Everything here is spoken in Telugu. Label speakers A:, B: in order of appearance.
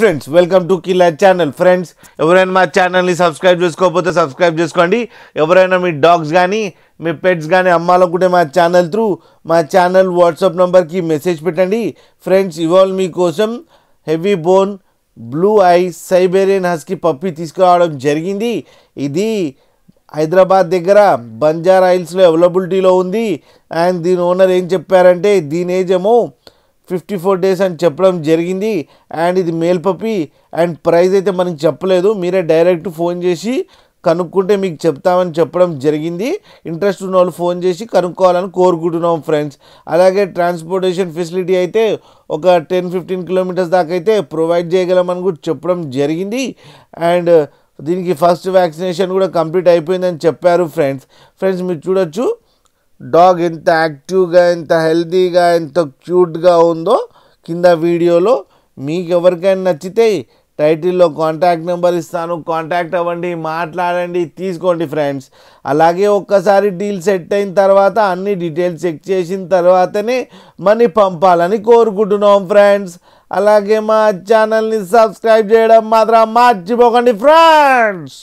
A: ఫ్రెండ్స్ వెల్కమ్ టు కిలా ఛానల్ ఫ్రెండ్స్ ఎవరైనా మా ఛానల్ని సబ్స్క్రైబ్ చేసుకోకపోతే సబ్స్క్రైబ్ చేసుకోండి ఎవరైనా మీ డాగ్స్ కానీ మీ పెట్స్ కానీ అమ్మాలనుకుంటే మా ఛానల్ త్రూ మా ఛానల్ వాట్సాప్ నెంబర్కి మెసేజ్ పెట్టండి ఫ్రెండ్స్ ఇవాళ మీకోసం heavy bone blue eye Siberian husky puppy తీసుకురావడం జరిగింది ఇది హైదరాబాద్ దగ్గర బంజారా ఐల్స్లో అవైలబిలిటీలో ఉంది అండ్ దీని ఓనర్ ఏం చెప్పారంటే దీని ఏజ్ ఏమో ఫిఫ్టీ ఫోర్ డేస్ అని చెప్పడం జరిగింది అండ్ ఇది మేల్పప్పి అండ్ ప్రైస్ అయితే మనకి చెప్పలేదు మీరే డైరెక్ట్ ఫోన్ చేసి కనుక్కుంటే మీకు చెప్తామని చెప్పడం జరిగింది ఇంట్రెస్ట్ ఉన్న వాళ్ళు ఫోన్ చేసి కనుక్కోవాలని కోరుకుంటున్నాం ఫ్రెండ్స్ అలాగే ట్రాన్స్పోర్టేషన్ ఫెసిలిటీ అయితే ఒక టెన్ ఫిఫ్టీన్ కిలోమీటర్స్ దాకా అయితే ప్రొవైడ్ చేయగలమని కూడా చెప్పడం జరిగింది అండ్ దీనికి ఫస్ట్ వ్యాక్సినేషన్ కూడా కంప్లీట్ అయిపోయిందని చెప్పారు ఫ్రెండ్స్ ఫ్రెండ్స్ మీరు చూడొచ్చు డాగ్ ఎంత యాక్టివ్గా ఎంత హెల్తీగా ఎంత క్యూట్గా ఉందో కింద వీడియోలో మీకు ఎవరికైనా నచ్చితే టైటిల్లో కాంటాక్ట్ నెంబర్ ఇస్తాను కాంటాక్ట్ అవ్వండి మాట్లాడండి తీసుకోండి ఫ్రెండ్స్ అలాగే ఒక్కసారి డీల్ సెట్ అయిన తర్వాత అన్ని డీటెయిల్స్ చెక్ చేసిన తర్వాతనే మనీ పంపాలని కోరుకుంటున్నాం ఫ్రెండ్స్ అలాగే మా ఛానల్ని సబ్స్క్రైబ్ చేయడం మాత్రం మర్చిపోకండి ఫ్రెండ్స్